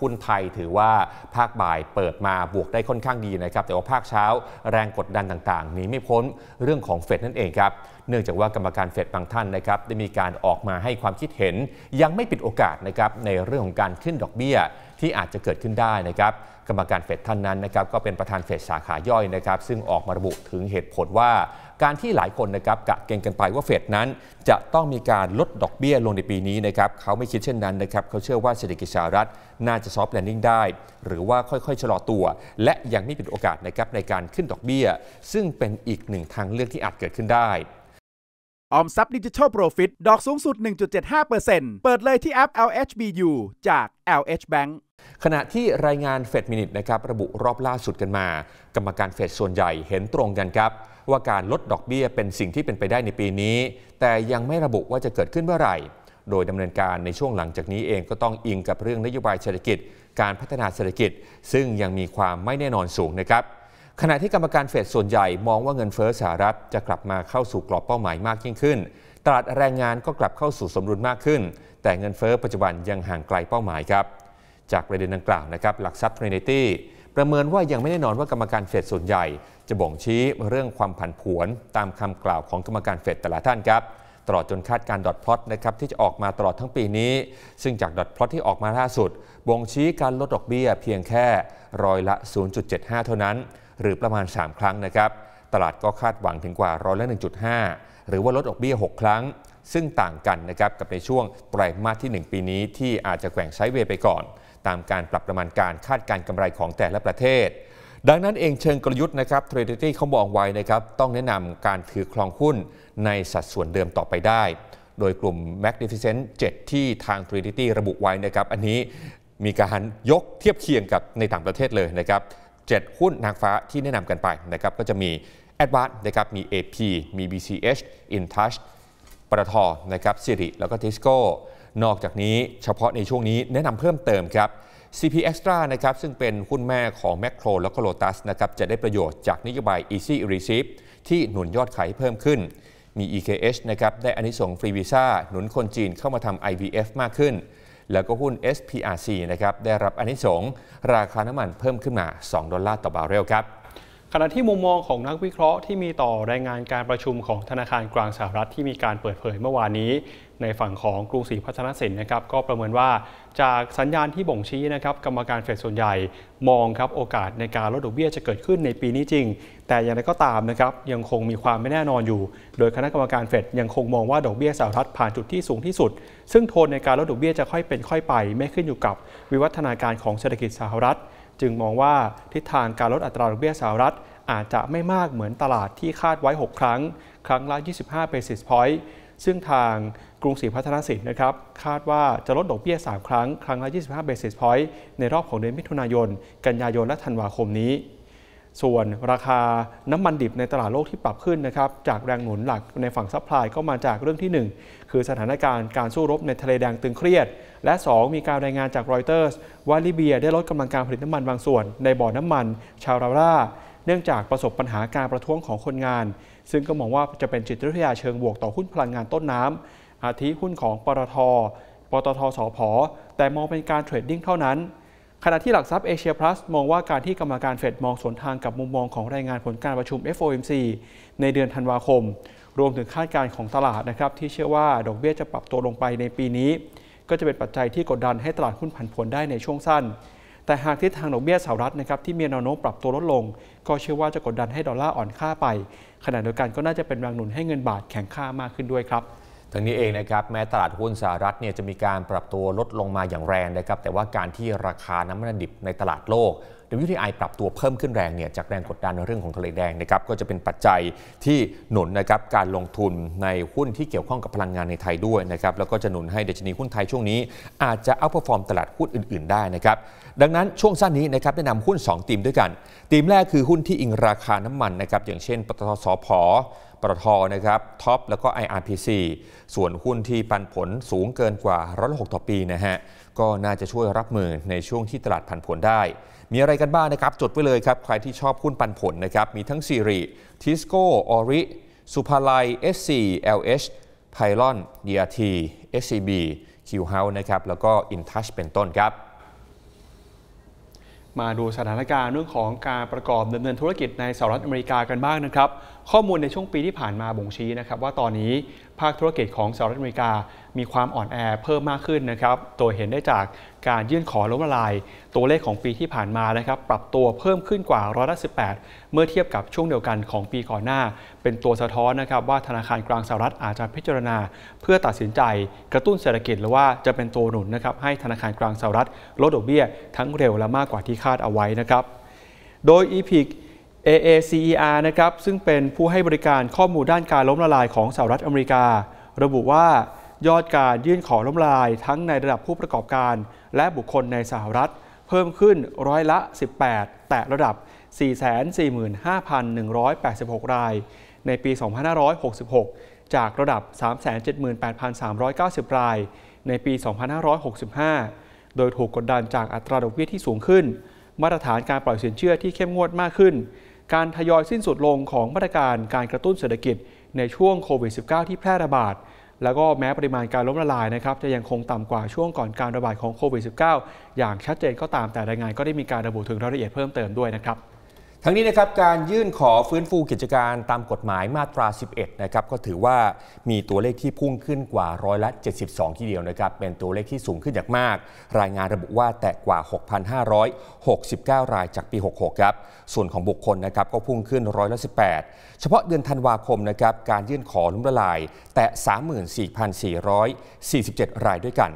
หุ้นไทยถือว่าภาคบ่ายเปิดมาบวกได้ค่อนข้างดีนะครับแต่ว่าภาคเช้าแรงกดดันต่างๆนี้ไม่พ้นเรื่องของเฟดนั่นเองครับเนื่องจากว่ากรรมการเฟดบางท่านนะครับได้มีการออกมาให้ความคิดเห็น ยังไม่ปิดโอกาสนะครับในเรื่องของการขึ้นดอกเบี้ย ที่อาจจะเกิดขึ้นได้นะครับกรรมการเฟดท่านนั้นนะครับก็เป็นประธานเฟดสาขาย่อยนะครับซึ่งออกมาระบุถึงเหตุผลว่าการที่หลายคนนะครับกะเก่งกันไปว่าเฟดนั้น จะต้องมีการลดดอกเบี้ยลงในปีนี้นะครับเขาไม่คิดเช่นนั้นนะครับเขาเชื่อว่าเศรษฐกิจสหรัฐน่าจะซอฟต์แลนดิ้งได้ หรือว่าค่อย ๆ ชะลอตัว และยังไม่เป็นโอกาสนะครับในการขึ้นดอกเบี้ย ซึ่งเป็นอีกหนึ่งทางเลือกที่อาจเกิดขึ้นได้ ออมทรัพย์ดิจิทัลโปรฟิตดอกสูงสุด 1.75%เปิดเลยที่แอป LHBU จาก LH Bank ขณะที่รายงานเฟดมินิทนะครับระบุรอบล่าสุดกันมา กรรมการเฟดส่วนใหญ่เห็นตรงกันครับว่าการลดดอกเบี้ยเป็นสิ่งที่เป็นไปได้ในปีนี้ แต่ยังไม่ระบุว่าจะเกิดขึ้นเมื่อไหร่ โดยดำเนินการในช่วงหลังจากนี้เองก็ต้องอิงกับเรื่องนโยบายเศรษฐกิจ การพัฒนาเศรษฐกิจ ซึ่งยังมีความไม่แน่นอนสูงนะครับ ขณะที่กรรมการเฟดส่วนใหญ่ มองว่าเงินเฟอ้อสหรัฐจะกลับมาเข้าสู่กรอบเป้าหมายมากยิ่งขึ้นตลาดแรงงานก็กลับเข้าสู่สมดุลมากขึ้น แต่เงินเฟอ้อปัจจุบันยังห่างไกลเป้าหมายครับจากประเด็นดังกล่าวนะครับหลักทรัพย์ทรินิตี้ประเมินว่ายังไม่แน่นอนว่ากรรมการเฟดส่วนใหญ่จะบ่งชี้เรื่องความผันผวน ตามคำกล่าวของกรรมการเฟดแต่ละท่านครับตลอดจนคาดการดอทพลอตนะครับที่จะออกมาตลอดทั้งปีนี้ ซึ่งจากดอทพลอตที่ออกมาล่าสุดบ่งชี้การลดดอกเบี้ยเพียงแค่ร้อยละ 0.75 เท่านั้น หรือประมาณ 3 ครั้งนะครับตลาดก็คาดหวังถึงกว่าร้อยละ1.5 หรือว่าลดดอกเบี้ย6ครั้ง ซึ่งต่างกันนะครับกับในช่วงไตรมาสที่ 1 ปีนี้ที่อาจจะแกว่งไซด์เวย์ไปก่อน ตามการปรับประมาณการคาดการกำไรของแต่ละประเทศดังนั้นเองเชิงกลยุทธ์นะครับเทรดดี้เขาบอกไว้นะครับต้องแนะนำการถือครองหุ้นในสัดส่วนเดิมต่อไปได้ โดยกลุ่ม Magnificent 7 ที่ทาง t r i n i t y ระบุไว้นะครับอันนี้มีการยกเทียบเคียงกับในต่างประเทศเลยนะครับ7หุ้นนางฟ้าที่แนะนำกันไปนะครับก็จะมี a d v a n c e นะครับมี AP มี BCH InTouch ปตทอนะครับสิริแล้วก็ทิสโก้นอกจากนี้เฉพาะในช่วงนี้แนะนำเพิ่มเติมครับ CP Extra นะครับซึ่งเป็นหุ้นแม่ของ m a c โ o รแล้วก็ Lotus นะครับจะได้ประโยชน์จากนโยบาย Easy Receive ที่หนุนยอดขายเพิ่มขึ้น มี EKH นะครับได้อานิสงฟรีวีซ่าหนุนคนจีนเข้ามาทำ IVF มากขึ้น แล้วก็หุ้น SPRC นะครับได้รับอานิสงราคาน้ำมันเพิ่มขึ้นมา 2 ดอลลาร์ต่อบาร์เรลครับขณะที่มุมมองของนักวิเคราะห์ที่มีต่อรายงานการประชุมของธนาคารกลางสหรัฐที่มีการเปิดเผยเมื่อวานนี้ ในฝั่งของกรุงศรีพัฒนสินนะครับก็ประเมินว่าจากสัญญาณที่บ่งชี้นะครับ กรรมการเฟดส่วนใหญ่มองครับโอกาสในการลดดอกเบี้ยจะเกิดขึ้นในปีนี้จริง แต่อย่างไรก็ตามนะครับยังคงมีความไม่แน่นอนอยู่ โดยคณะกรรมการเฟดยังคงมองว่าดอกเบี้ยสหรัฐผ่านจุดที่สูงที่สุด ซึ่งโทนในการลดดอกเบี้ยจะค่อยเป็นค่อยไป ไม่ขึ้นอยู่กับวิวัฒนาการของเศรษฐกิจสหรัฐจึงมองว่าทิศทางการลดอัตราดอกเบี้ยสหรัฐอาจจะไม่มากเหมือนตลาดที่คาดไว้ 6 ครั้ง ครั้งละ 25 เบสิสพอยต์ซึ่งทางกรุงศรีพัฒนสินนะครับคาดว่าจะลดดอกเบี้ย3ครั้ง ครั้งละ 25 เบสิสพอยต์ในรอบของเดือนมิถุนายน กันยายน และธันวาคมนี้ส่วนราคาน้ำมันดิบในตลาดโลกที่ปรับขึ้นนะครับจากแรงหนุนหลักในฝั่งซัพพลายก็มาจากเรื่องที่ 1 คือสถานการณ์การสู้รบในทะเลแดงตึงเครียด และ 2 มีการรายงานจากรอยเตอร์สว่าลิเบียได้ลดกำลังการผลิตน้ำมันบางส่วน ในบ่อน้ำมันชาวราร่า เนื่องจากประสบปัญหาการประท้วงของคนงาน ซึ่งก็มองว่าจะเป็นจิตวิทยาเชิงบวกต่อหุ้นพลังงานต้นน้ำอาทิหุ้นของปตทปตทสพแต่มองเป็นการเทรดดิ้งเท่านั้นขณะที่หลักทรัพย์เอเชียพลัสมองว่าการที่กรรมการเฟดมองสวนทางกับมุมมองของรายงานผลการประชุม FOMC ในเดือนธันวาคม รวมถึงคาดการณ์ของตลาดนะครับที่เชื่อว่าดอกเบี้ยจะปรับตัวลงไปในปีนี้ ก็จะเป็นปัจจัยที่กดดันให้ตลาดหุ้นผันผวนได้ในช่วงสั้น แต่หากทิศทางดอกเบี้ยสหรัฐนะครับที่มีแนวโน้มปรับตัวลดลง ก็เชื่อว่าจะกดดันให้ดอลลาร์อ่อนค่าไปขณะเดียวกันก็น่าจะเป็นแรงหนุนให้เงินบาทแข็งค่ามากขึ้นด้วยครับทั้งนี้เองนะครับ แม้ตลาดหุ้นสหรัฐเนี่ยจะมีการปรับตัวลดลงมาอย่างแรงนะครับ แต่ว่าการที่ราคาน้ำมันดิบในตลาดโลก WTI ปรับตัวเพิ่มขึ้นแรงเนี่ยจากแรงกดดันในเรื่องของทะเลแดงนะครับก็จะเป็นปัจจัยที่หนุนนะครับการลงทุนในหุ้นที่เกี่ยวข้องกับพลังงานในไทยด้วยนะครับแล้วก็จะหนุนให้ดัชนีหุ้นไทยช่วงนี้อาจจะอัพฟอร์มตลาดหุ้นอื่นๆได้นะครับดังนั้นช่วงสั้นนี้นะครับแนะนำหุ้น 2 ตีมด้วยกัน ตีมแรกคือหุ้นที่อิงราคาน้ำมันนะครับอย่างเช่นปตทสพปตทนะครับท็อปแล้วก็ IRPC ส่วนหุ้นที่ปันผลสูงเกินกว่าร้อยหกต่อปีนะฮะก็น่าจะช่วยรับมือในช่วงที่ตลาดผันผวนได้ มีอะไรกันบ้างนะครับ จดไว้เลยครับ ใครที่ชอบหุ้นปันผลนะครับ มีทั้งซีรีทิสโก้ออริสุภาลัย SC LH ไพลอน DRT SCB Q House นะครับแล้วก็ InTouch เป็นต้นครับ มาดูสถานการณ์เรื่องของการประกอบดำเนินธุรกิจในสหรัฐอเมริกากันบ้างนะครับข้อมูลในช่วงปีที่ผ่านมาบ่งชี้นะครับว่าตอนนี้ภาคธุรกิจของสหรัฐอเมริกามีความอ่อนแอเพิ่มมากขึ้นนะครับตัวเห็นได้จากการยื่นขอล้มละลายตัวเลขของปีที่ผ่านมานะครับปรับตัวเพิ่มขึ้นกว่าร้อยละสิเมื่อเทียบกับช่วงเดียวกันของปีก่อนหน้า เป็นตัวสะท้อนนะครับว่าธนาคารกลางสหรัฐอาจจะพิจารณา เพื่อตัดสินใจกระตุ้นเศรษฐกิจหรือว่าจะเป็นตัวหนุนนะครับให้ธนาคารกลางสหรัฐลดดอกเบี้ยทั้งเร็วและมากกว่าที่คาดเอาไว้นะครับโดยอีพิก AACER นะครับ ซึ่งเป็นผู้ให้บริการข้อมูลด้านการล้มละลายของสหรัฐอเมริกา ระบุว่ายอดการยื่นขอล้มละลายทั้งในระดับผู้ประกอบการและบุคคลในสหรัฐ เพิ่มขึ้นร้อยละ 18 แต่ระดับ 445,186 รายในปี 2566 จากระดับ 378,390 รายในปี 2565 โดยถูกกดดันจากอัตราดอกเบี้ยที่สูงขึ้น มาตรฐานการปล่อยสินเชื่อที่เข้มงวดมากขึ้นการทยอยสิ้นสุดลงของมาตรการการกระตุ้นเศรษฐกิจในช่วงโควิด -19 ที่แพร่ระบาด แล้วก็แม้ปริมาณการล้มละลายนะครับ จะยังคงต่ำกว่าช่วงก่อนการระบาดของโควิด -19 อย่างชัดเจนก็ตามแต่รายงานก็ได้มีการระบุถึงรายละเอียดเพิ่มเติมด้วยนะครับทั้งนี้นะครับการยื่นขอฟื้นฟูกิจการตามกฎหมายมาตรา 11นะครับก็ถือว่ามีตัวเลขที่พุ่งขึ้นกว่าร้อยละ72 ทีเดียวนะครับเป็นตัวเลขที่สูงขึ้นอย่างมาก รายงานระบุว่าแตะกว่า 6,569 รายจากปี 66ครับส่วนของบุคคลนะครับก็พุ่งขึ้นร้อยละ18เฉพาะเดือนธันวาคมนะครับการยื่นขอล้มละลายแตะ34,447 รายด้วยกัน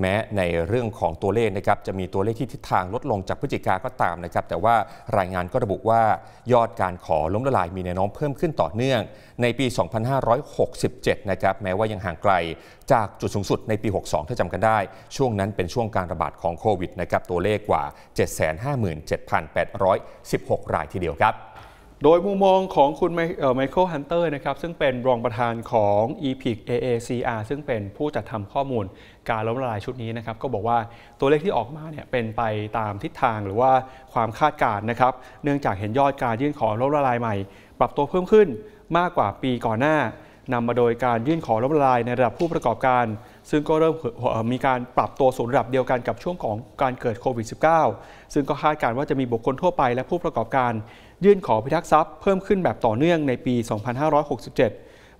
แม้ในเรื่องของตัวเลขนะครับจะมีตัวเลขที่ทิศทางลดลงจากพฤศจิกาก็ตามนะครับแต่ว่ารายงานก็ระบุว่ายอดการขอล้มละลายมีแนวโน้มเพิ่มขึ้นต่อเนื่อง ในปี 2567 นะครับแม้ว่ายังห่างไกลจากจุดสูงสุดในปี 62 ถ้าจำกันได้ ช่วงนั้นเป็นช่วงการระบาดของโควิดนะครับตัวเลขกว่า 757,816 รายทีเดียวครับโดยมุมมองของคุณไมเคิลฮันเตอร์นะครับซึ่งเป็นรองประธานของ EPIC AACR ซึ่งเป็นผู้จัดทำข้อมูลการล้มละลายชุดนี้นะครับก็บอกว่าตัวเลขที่ออกมาเนี่ยเป็นไปตามทิศทางหรือว่าความคาดการณ์นะครับเนื่องจากเห็นยอดการยื่นขอล้มละลายใหม่ปรับตัวเพิ่มขึ้นมากกว่าปีก่อนหน้านำมาโดยการยื่นขอล้มละลายในระดับผู้ประกอบการ ซึ่งก็เริ่มมีการปรับตัวสูงระดับเดียวกันกับช่วงของการเกิดโควิด -19 ซึ่งก็คาดการณ์ว่าจะมีบุคคลทั่วไปและผู้ประกอบการยื่นขอพิทักษ์ทรัพย์เพิ่มขึ้นแบบต่อเนื่องในปี 2567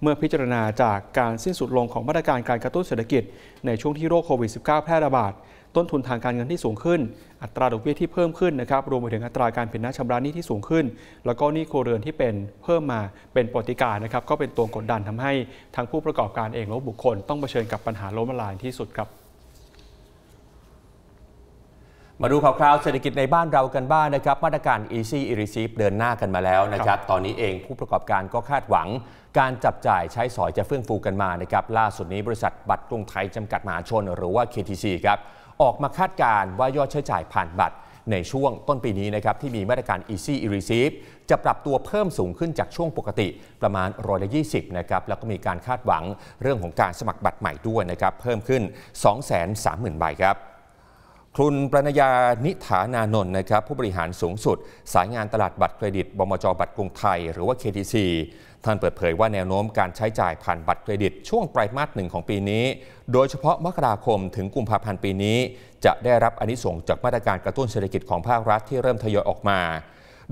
เมื่อพิจารณาจากการสิ้นสุดลงของมาตรการการกระตุ้นเศรษฐกิจในช่วงที่โรคโควิด -19 แพร่ระบาด ต้นทุนทางการเงินที่สูงขึ้น อัตราดอกเบี้ยที่เพิ่มขึ้นนะครับรวมไปถึงอัตราการเป็นนักชำระหนี้ที่สูงขึ้น แล้วก็หนี้ครัวเรือนที่เป็นเพิ่มมาเป็นปฏิการนะครับก็เป็นตัวกดดันทำให้ทั้งผู้ประกอบการเองและบุคคลต้องเผชิญกับปัญหาล้มละลายที่สุดครับมาดูข่าวคราวเศรษฐกิจในบ้านเรากันบ้างนะครับมาตรการ Easy e r e c e i v e เดินหน้ากันมาแล้วนะครับตอนนี้เองผู้ประกอบการก็คาดหวัง การจับจ่ายใช้สอยจะเฟื่องฟูกันมานะครับล่าสุดนี้บริษัทบัตรกรุงไทยจำกัดมหาชนหรือว่า KTC ครับออกมาคาดการว่ายอดใช้จ่ายผ่านบัตรในช่วงต้นปีนี้นะครับที่มีมาตรการ Easy e r e c e i v e จะปรับตัวเพิ่มสูงขึ้นจากช่วงปกติประมาณร้อยละยีนะครับแล้วก็มีการคาดหวังเรื่องของการสมัครบัตรใหม่ด้วยนะครับเพิ่มขึ้น230,000 ใบครับคุณประนยานิฐานานนท์นะครับผู้บริหารสูงสุด สายงานตลาดบัตรเครดิต บมจ บัตรกรุงไทย หรือว่า KTC ท่านเปิดเผยว่าแนวโน้มการใช้จ่ายผ่านบัตรเครดิตช่วงไตรมาสหนึ่งของปีนี้ โดยเฉพาะมกราคมถึงกุมภาพันธ์ปีนี้ จะได้รับอนิสงจากมาตรการกระตุ้นเศรษฐกิจของภาครัฐที่เริ่มทยอยออกมา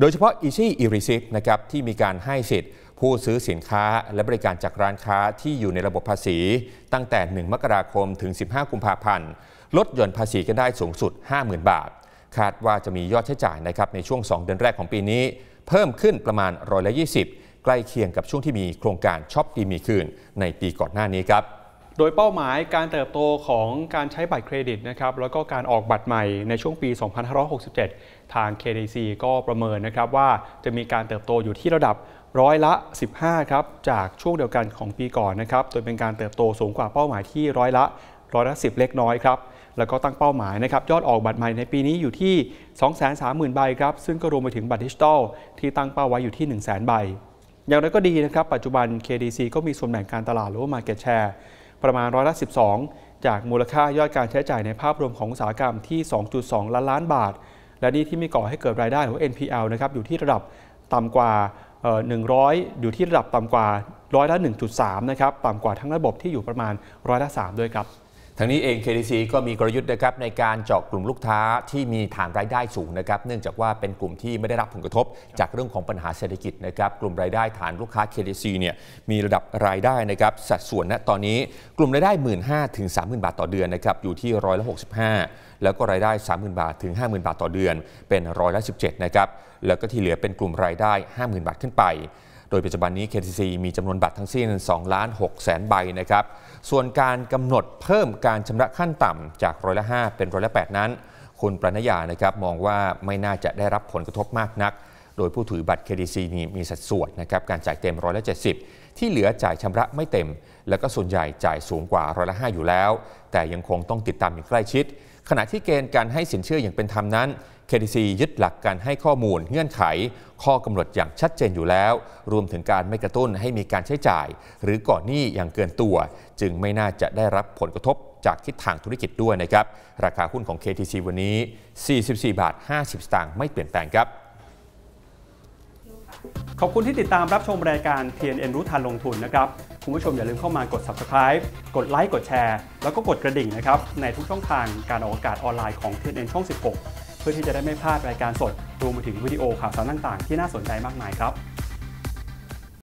โดยเฉพาะ e ชี่อ r ริซิ p นะครับที่มีการให้สิทธิ์ผู้ซื้อสินค้าและบริการจากร้านค้าที่อยู่ในระบบภาษีตั้งแต่1มกราคมถึง 15 กุมภาพันธ์ลดหย่อนภาษีกันได้สูงสุด 50,000 บาท คาดว่าจะมียอดใช้จ่ายนะครับในช่วง 2 เดือนแรกของปีนี้ เพิ่มขึ้นประมาณร้อยละ20 ใกล้เคียงกับช่วงที่มีโครงการช็อปดีมีคืนในปีก่อนหน้านี้ครับ โดยเป้าหมายการเติบโตของการใช้บัตรเครดิตนะครับแล้วก็การออกบัตรใหม่ในช่วงปี 2567 ทาง KDC ก็ประเมินนะครับว่าจะมีการเติบโตอยู่ที่ระดับร้อยละ 15 ครับจากช่วงเดียวกันของปีก่อนนะครับโดยเป็นการเติบโตสูงกว่าเป้าหมายที่ร้อยละร้อยละ10 เล็กน้อยครับแล้วก็ตั้งเป้าหมายนะครับยอดออกบัตรใหม่ในปีนี้อยู่ที่ 230,000ใบครับซึ่งก็รวมไปถึงบัตรดิจิตอลที่ตั้งเป้าไว้อยู่ที่ 100,000ใบ อย่างไรก็ดีนะครับ ปัจจุบัน KDC ก็มีส่วนแบ่งการตลาดหรือว่า market share ประมาณร้อยละ12จากมูลค่ายอดการใช้จ่ายในภาพรวมของอุตสาหกรรมที่ 2.2 ล้านล้านบาท และนี่ที่ไม่ก่อให้เกิดรายได้หรือ NPL นะครับอยู่ที่ระดับต่ำกว่า 100 อยู่ที่ระดับต่ำกว่าร้อยละ1.3 นะครับต่ำกว่าทั้งระบบที่อยู่ประมาณร้อยละ3ด้วยครับทางนี้เอง k d c ก็มีกลยุทธ์นะครับในการเจาะกลุ่มลูกค้าที่มีฐานรายได้สูงนะครับเนื่องจากว่าเป็นกลุ่มที่ไม่ได้รับผลกระทบ จากเรื่องของปัญหาเศรษฐกิจนะครับกลุ่มรายได้ฐานลูกค้า k d c เนี่ยมีระดับรายได้นะครับสัดส่วนณตอนนี้ กลุ่มรายได้ 1 5ื่นถึงสามหมบาทต่อเดือนนะครับอยู่ที่ร้อยละหกสิบห้าแล้วก็รายได้ 30,000บาทถึง50,000 บาทต่อเดือนเป็นร้อยละ17นะครับแล้วก็ที่เหลือเป็นกลุ่มรายได้ 50,000 บาทขึ้นไปโดยปัจจุบันนี้ KTC มีจำนวนบัตรทั้งสิ้น 2 ล้าน 6 แสนใบนะครับ ส่วนการกำหนดเพิ่มการชำระขั้นต่ำจากร้อยละ 5 เป็นร้อยละ 8 นั้น คุณปรณยานะครับ มองว่าไม่น่าจะได้รับผลกระทบมากนัก โดยผู้ถือบัตร KTC นี้มีสัดส่วนนะครับการจ่ายเต็มร้อยละ 70 ที่เหลือจ่ายชำระไม่เต็ม แล้วก็ส่วนใหญ่จ่ายสูงกว่าร้อยละ 5 อยู่แล้ว แต่ยังคงต้องติดตามอย่างใกล้ชิด ขณะที่เกณฑ์การให้สินเชื่ออย่างเป็นธรรมนั้น KTC ยึดหลักการให้ข้อมูลเงื่อนไข ข้อกำหนดอย่างชัดเจนอยู่แล้ว รวมถึงการไม่กระตุ้นให้มีการใช้จ่าย หรือก่อนหนี้อย่างเกินตัว จึงไม่น่าจะได้รับผลกระทบ จากทิศทางธุรกิจด้วยนะครับ ราคาหุ้นของ KTC วันนี้ 44 บาท 50 สตางค์ไม่เปลี่ยนแปลงครับ ขอบคุณที่ติดตามรับชมรายการ TNN รู้ทันลงทุนนะครับคุณผู้ชมอย่าลืมเข้ามากด subscribe กดไลค์กดแชร์แล้วก็กดกระดิ่งนะครับในทุกช่องทางการออกอากาศออนไลน์ของ TNN ช่อง 16เพื่อที่จะได้ไม่พลาดรายการสดรวมไปถึงวิดีโอข่าวสารต่างๆ ที่น่าสนใจมากมายครับ